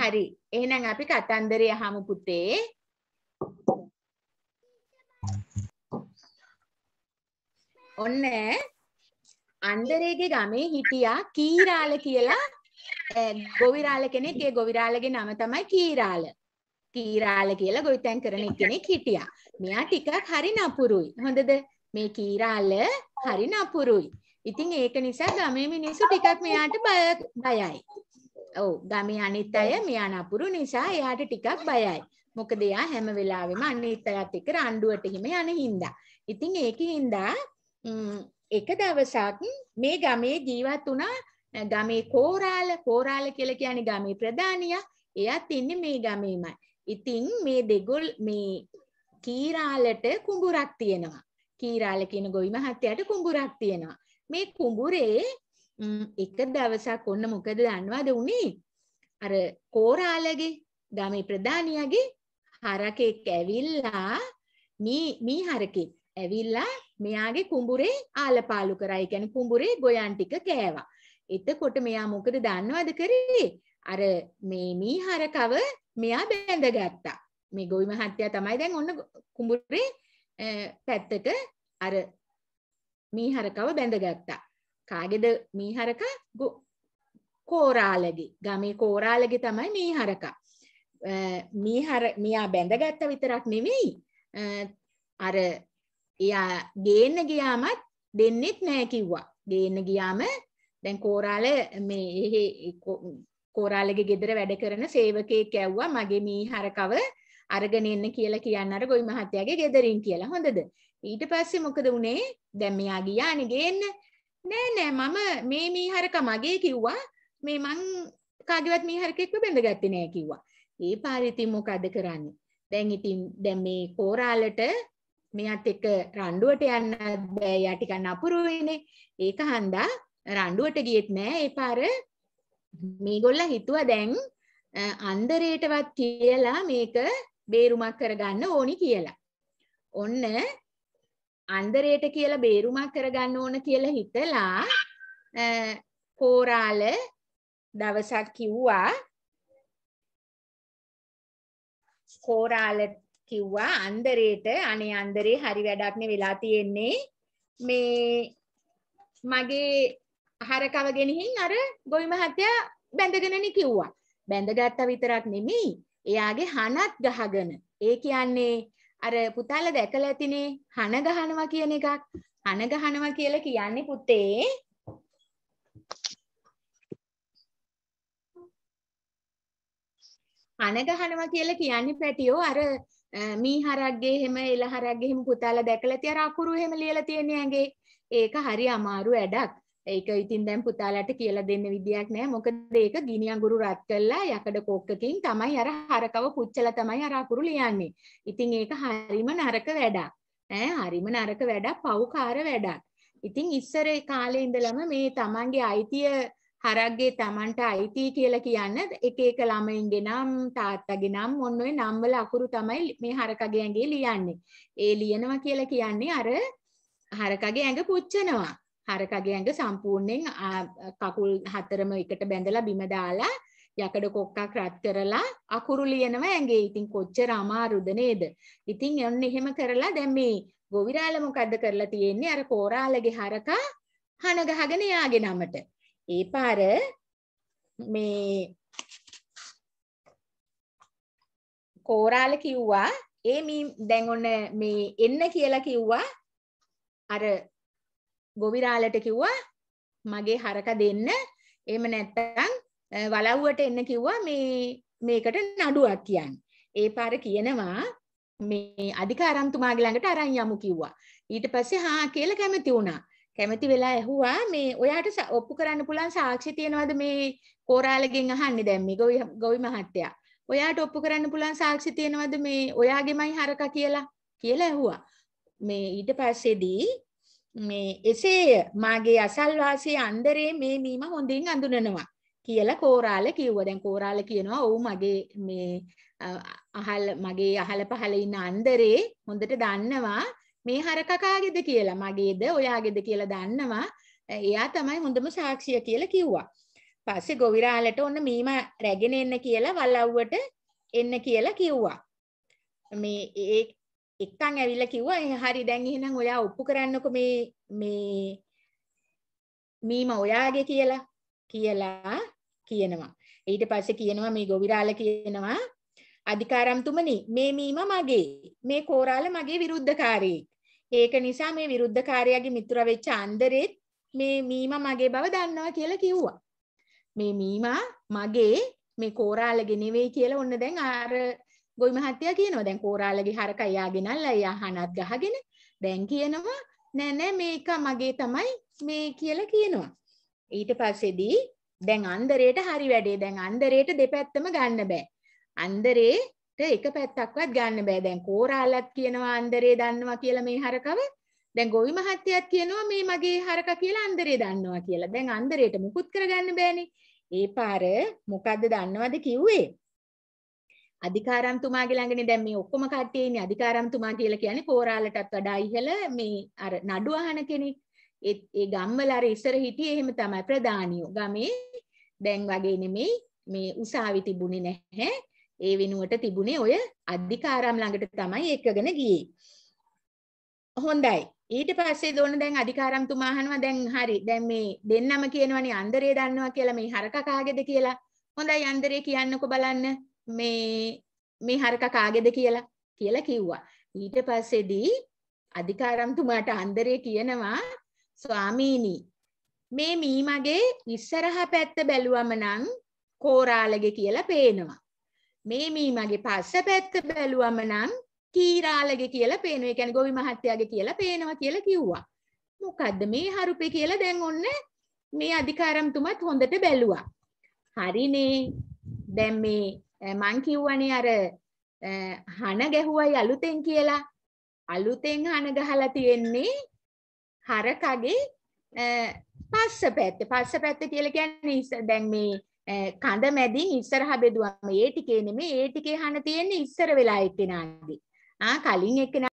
හරි. එහෙනම් අපි කතන්දරය අහමු පුතේ. ඔන්න අන්දරේගේ ගමේ හිටියා කීරාල කියලා ගොවිරාල කෙනෙක් ඒ ගොවිරාලගේ නම තමයි කීරාල. කීරාල කියලා ගොවිතැන් කරන කෙනෙක් හිටියා. මෙයා ටිකක් හරි නපුරුයි. හොඳද? මේ කීරාල හරි නපුරුයි. ඉතින් ඒක නිසා ගමේ මිනිස්සු ටිකක් මෙයාට බයයි. ඔව් ගමේ අනිත් අය මෙයා නපුරු නිසා එයාට ටිකක් බයයි. මොකද එයා හැම වෙලාවෙම අනිත් අයත් එක්ක රණ්ඩුවට හිම යන හින්දා. ඉතින් ඒකින්ද එක දවසක් මේ ගමේ ජීවත් වුණා ගමේ කෝරාල කෝරාල කියලා කියන්නේ ගමේ ප්‍රධානියා. එයාත් ඉන්නේ මේ ගමේමයි. ඉතින් මේ දෙගොල් මේ කීරාලට කුඹුරක් තියෙනවා. කීරාල කියන ගොවි මහත්තයාට කුඹුරක් තියෙනවා. මේ කුඹුරේ එක දවසක් ඔන්න මොකද දන්නවද උනේ අර කෝරාලගේ ගමේ ප්‍රධානියාගේ හරකෙක් ඇවිල්ලා මේ මේ හරකෙක් ඇවිල්ලා මෙයාගේ කුඹුරේ ආලපාලු කරා. ඒ කියන්නේ කුඹුරේ ගොයන් ටික කෑවා. එතකොට මෙයා මොකද දන්නවද කරේ? අර මේ මී හරකව මෙයා බැඳගත්තා. මේ ගොවි මහත්තයා තමයි දැන් ඔන්න කුඹුරේ පැත්තක අර මී හරකව බැඳගත්තා. කාගෙද මීහරක කෝරාලගේ ගමේ කෝරාලගේ තමයි මීහරකා මීහර මියා බැඳගත්ත විතරක් නෙමෙයි අර එයා ගේන්න ගියාමත් දෙන්නෙත් නෑ කිව්වා ගේන්න ගියාම දැන් කෝරාල මේ එහෙ කෝරාලගේ ගෙදර වැඩ කරන සේවකයෙක් ඇව්වා මගේ මීහරකව අරගෙන එන්න කියලා කියන්න අර ගොවි මහත්තයාගේ ගෙදරින් කියලා හොඳද ඊට පස්සේ මොකද උනේ දැන් මෙයා ගියානේ ගේන්න නෑ නෑ මම මේ මීහරක මගේ කිව්වා මේ මං කාගේවත් මීහරකෙක්ව බැඳගත්තේ නෑ කිව්වා. ඒ පාරේ ඉතින් මොකද කරන්නේ? දැන් ඉතින් දැන් මේ කෝරාලට මෙයාත් එක්ක රණ්ඩුවට යන්නත් බෑ යා ටිකක් නපුරු වෙන්නේ. ඒක හන්දා රණ්ඩුවට ගියෙත් නෑ ඒ පාර මේගොල්ල හිතුවා දැන් අන්දරේටවත් කියලා මේක බේරුමක් කරගන්න ඕනි කියලා. ඔන්න අන්දරයට කියලා බේරුමක් කරගන්න ඕන කියලා හිතලා කෝරාල දවසක් කිව්වා කෝරාල කිව්වා අන්දරයට අනේ අන්දරේ හරි වැඩක්නේ වෙලා තියෙන්නේ මේ මගේ හරකව ගෙනihin අර ගොවි මහත්තයා බැඳගෙනනේ කිව්වා බැඳගත්තා විතරක් නෙමෙයි එයාගේ හනත් ගහගෙන ඒ කියන්නේ අර පුතාලා දැකලා ඇතිනේ හන ගහනවා කියන එකක් හන ගහනවා කියලා කියන්නේ පුතේ හන ගහනවා කියලා කියන්නේ පැටියෝ අර මී හරක්ගේ එහෙම එළ හරක්ගේ එහෙම පුතාලා දැකලා තියර අකුරු එහෙම ලියලා තියෙන ඇඟේ ඒක හරි අමාරු වැඩක් ඒක ඉතින් දැන් පුතාලට කියලා දෙන්න විදියක් නෑ මොකද ඒක ගිනි අඟුරු රත් කරලා යකඩ කොක්කකින් තමයි අර හරකව පුච්චලා තමයි අර අකුරු ලියන්නේ. ඉතින් ඒක හරිම නරක වැඩක්. ඈ හරිම නරක වැඩක්, පව්කාර වැඩක්. ඉතින් ඉස්සර කාලේ ඉඳලම මේ තමන්ගේ අයිතිය හරක්ගේ තමන්ට අයිති කියලා කියන්න එක එක ළමයින්ගේ නම් තාත්තගේ නම් ඔන්න ඔය නම් වල අකුරු තමයි මේ හරකගේ ඇඟේ ලියන්නේ. ඒ ලියනවා කියලා කියන්නේ අර හරකගේ ඇඟ පුච්චනවා. හරකගේ ඇඟ සම්පූර්ණයෙන් කකුල් හතරම එකට බැඳලා බිම දාලා යකඩ කොක්කක් රත් කරලා අකුරු ලියනවා ඇඟේ. ඉතින් කොච්චර අමාරුද නේද? ඉතින් යන්න එහෙම කරලා දැන් මේ ගොවිරාල මොකද්ද කරලා තියෙන්නේ? අර කෝරාලගේ හරකා හන ගහගෙන යාගේ නමට. ඒ පාර මේ කෝරාල කිව්වා ඒ මී දැන් ඔන්න මේ එන්න කියලා කිව්වා අර ගොවිරාලට කිව්වා මගේ හරක දෙන්න එහෙම නැත්තම් වලව්වට එන්න කිව්වා මේ මේකට නඩුවක් කියන්න. ඒ පාර කියනවා මේ අධිකාරම්තුමාගේ ළඟට අරන් යමු කිව්වා. ඊට පස්සේ හා කියලා කැමති වුණා. කැමති වෙලා ඇහුවා මේ ඔයාට ඔප්පු කරන්න පුළුවන් සාක්ෂි තියෙනවද මේ කෝරාලගෙන් අහන්නේ දැන් මේ ගොවි ගොවි මහත්තයා. ඔයාට ඔප්පු කරන්න පුළුවන් සාක්ෂි තියෙනවද මේ ඔයාගෙමයි හරක කියලා කියලා ඇහුවා. මේ ඊට පස්සේදී මේ එසේය මාගේ අසල්වාසී අන්දරේ මේ මීම හොඳින් අඳුනනවා කියලා කෝරාල කිව්වා. දැන් කෝරාල කියනවා "ඔව් මගේ මේ අහල් මගේ අහල පහල ඉන්න අන්දරේ හොඳට දන්නවා මේ හරක කාගේද කියලා. මගේද ඔයාගේද කියලා දන්නවා. එයා තමයි හොඳම සාක්ෂිය කියලා කිව්වා. පස්සේ ගොවිරාලට ඔන්න මීම රැගෙන එන්න කියලා වලව්වට එන්න කියලා කිව්වා. මේ එක්කන් ඇවිල්ලා කිව්වා හරි දැන් එහෙනම් ඔයා ඔප්පු කරන්නකො මේ මේ මීම ඔයාගේ කියලා කියලා කියනවා. ඊට පස්සේ කියනවා මේ ගොවිරාල කියනවා අධිකාරම්තුමනි මේ මීම මගේ මේ කෝරාල මගේ විරුද්ධකාරී. ඒක නිසා මේ විරුද්ධකාරයාගේ මිතුර වෙච්ච අන්දරෙත් මේ මීම මගේ බව දන්නවා කියලා කිව්වා. මේ මීමා මගේ මේ කෝරාලගේ නෙවෙයි කියලා ඔන්න දැන් ආර ගොවි මහත්තයා කියනවා දැන් කෝරාලගේ හරක එයා ගෙනල්ලා එයා හනත් ගහගෙන දැන් කියනවා නෑ නෑ මේක මගේ තමයි මේ කියලා කියනවා. ඊට පස්සේදී දැන් අන්දරේට හරි වැඩේ. දැන් අන්දරේට දෙපැත්තම ගන්න බෑ. අන්දරේට එක පැත්තක්වත් ගන්න බෑ. දැන් කෝරාලත් කියනවා අන්දරේ දන්නවා කියලා මේ හරකව. දැන් ගොවි මහත්තයාත් කියනවා මේ මගේ හරක කියලා අන්දරේ දන්නවා කියලා. දැන් අන්දරේට මුකුත් කරගන්න බෑනේ. ඒ පාර මොකද්ද දන්නවද කිව්වේ? අධිකාරම්තුමාගේ ළඟනේ දැන් මේ ඔක්කොම කට්ටිය ඉන්නේ අධිකාරම්තුමා කියලා කියන්නේ පෝරාලටත් වඩා ඉහළ මේ අර නඩු අහන කෙනෙක්. ඒ ඒ ගම්වල අර ඉස්සර හිටියේ එහෙම තමයි ප්‍රධානියෝ. ගමේ දැන් වගේ නෙමෙයි මේ උසාවි තිබුණේ නැහැ. ඒ වෙනුවට තිබුණේ ඔය අධිකාරම් ළඟට තමයි එක්කගෙන ගියේ. හොඳයි. ඊට පස්සේ දොන දැන් අධිකාරම්තුමා අහනවා දැන් හරි. දැන් මේ දෙන්නම කියනවනේ අන්දරේ දන්නවා කියලා මේ හරකා කාගේද කියලා. හොඳයි අන්දරේ කියන්නකෝ බලන්න. මේ මේ හරක කාගෙද කියලා කියලා කිව්වා. ඊට පස්සේදී අධිකාරම්තුමාට අන්දරේ කියනවා ස්වාමීනි මේ මී මගේ ඉස්සරහා පැත්ත බැලුවම නම් කෝරාලගේ කියලා පේනවා. මේ මී මගේ පස්ස පැත්ත බැලුවම නම් කීරාලගේ කියලා පේනවා. ඒ කියන්නේ ගොවි මහත්තයාගේ කියලා පේනවා කියලා කිව්වා. මොකද්ද මේ හරුපේ කියලා දැන් ඔන්න මේ අධිකාරම්තුමත් හොඳට බැලුවා. හරිනේ. දැන් මේ මං කිව්වනේ අර හන ගැහුවයි අලුතෙන් කියලා අලුතෙන් හන ගහලා තියෙන්නේ හරකගේ පස්ස පැත්ත පස්ස පැත්ත කියලා කියන්නේ දැන් මේ කඳ මැදින් ඉස්සරහ බෙදුවම ඒ ටිකේ නෙමෙයි ඒ ටිකේ හන තියෙන්නේ ඉස්සර වෙලා එක්කෙනාගේ ආ කලින් එක්කෙනා